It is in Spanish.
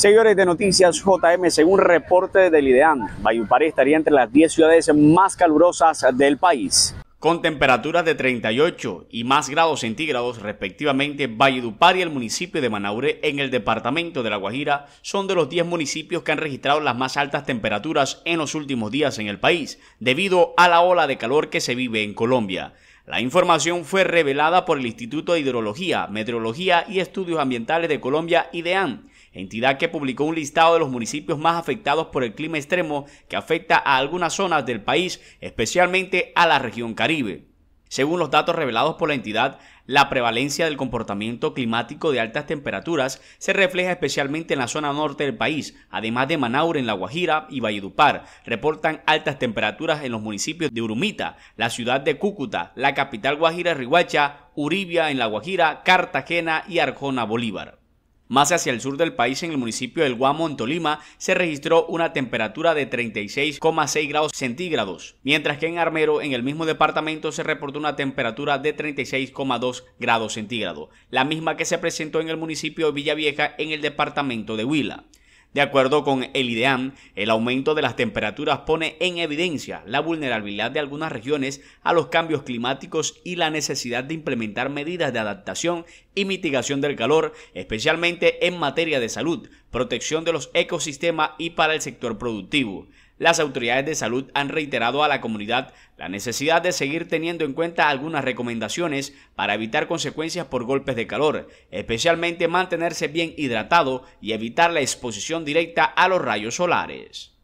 Señores de Noticias JM, según reporte del IDEAN, Valledupar estaría entre las 10 ciudades más calurosas del país con temperaturas de 38 y más grados centígrados respectivamente, Valledupar y el municipio de Manaure en el departamento de La Guajira son de los 10 municipios que han registrado las más altas temperaturas en los últimos días en el país, debido a la ola de calor que se vive en Colombia. La información fue revelada por el Instituto de Hidrología, Meteorología y Estudios Ambientales de Colombia, IDEAM, entidad que publicó un listado de los municipios más afectados por el clima extremo que afecta a algunas zonas del país, especialmente a la región Caribe. Según los datos revelados por la entidad, la prevalencia del comportamiento climático de altas temperaturas se refleja especialmente en la zona norte del país, además de Manaure en La Guajira y Valledupar. Reportan altas temperaturas en los municipios de Urumita, la ciudad de Cúcuta, la capital Guajira Rihuacha, Uribia en La Guajira, Cartagena y Arjona Bolívar. Más hacia el sur del país, en el municipio del Guamo, en Tolima, se registró una temperatura de 36,6 grados centígrados, mientras que en Armero, en el mismo departamento, se reportó una temperatura de 36,2 grados centígrados, la misma que se presentó en el municipio de Villavieja, en el departamento de Huila. De acuerdo con el IDEAM, el aumento de las temperaturas pone en evidencia la vulnerabilidad de algunas regiones a los cambios climáticos y la necesidad de implementar medidas de adaptación y mitigación del calor, especialmente en materia de salud, protección de los ecosistemas y para el sector productivo. Las autoridades de salud han reiterado a la comunidad la necesidad de seguir teniendo en cuenta algunas recomendaciones para evitar consecuencias por golpes de calor, especialmente mantenerse bien hidratado y evitar la exposición directa a los rayos solares.